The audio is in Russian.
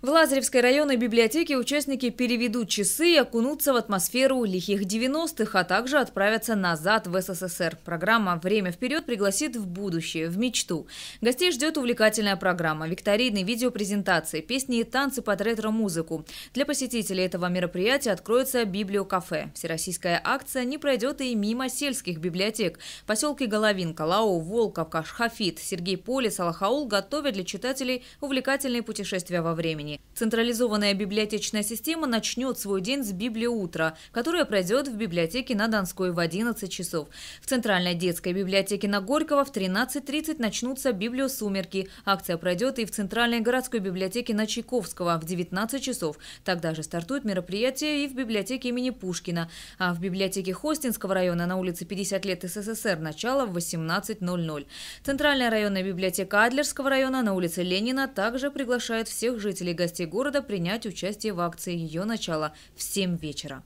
В Лазаревской районной библиотеке участники переведут часы и окунутся в атмосферу лихих 90-х, а также отправятся назад в СССР. Программа «Время вперед» пригласит в будущее, в мечту. Гостей ждет увлекательная программа, викторины, видеопрезентации, песни и танцы под ретро-музыку. Для посетителей этого мероприятия откроется библиокафе. Всероссийская акция не пройдет и мимо сельских библиотек. Поселки Головинка, Лао, Волковка, Кашхафит, Сергей Поле, Салахаул готовят для читателей увлекательные путешествия во времени. Казани. Централизованная библиотечная система начнет свой день с «Библиутра», которое пройдет в библиотеке на Донской в 11 часов. В Центральной детской библиотеке на Горького в 13.30 начнутся «Библиосумерки». Акция пройдет и в Центральной городской библиотеке на Чайковского в 19 часов. Тогда же стартует мероприятие и в библиотеке имени Пушкина. А в библиотеке Хостинского района на улице 50 лет СССР начало в 18.00. Центральная районная библиотека Адлерского района на улице Ленина также приглашает всех жителей гостей города принять участие в акции ее начала в 7 вечера.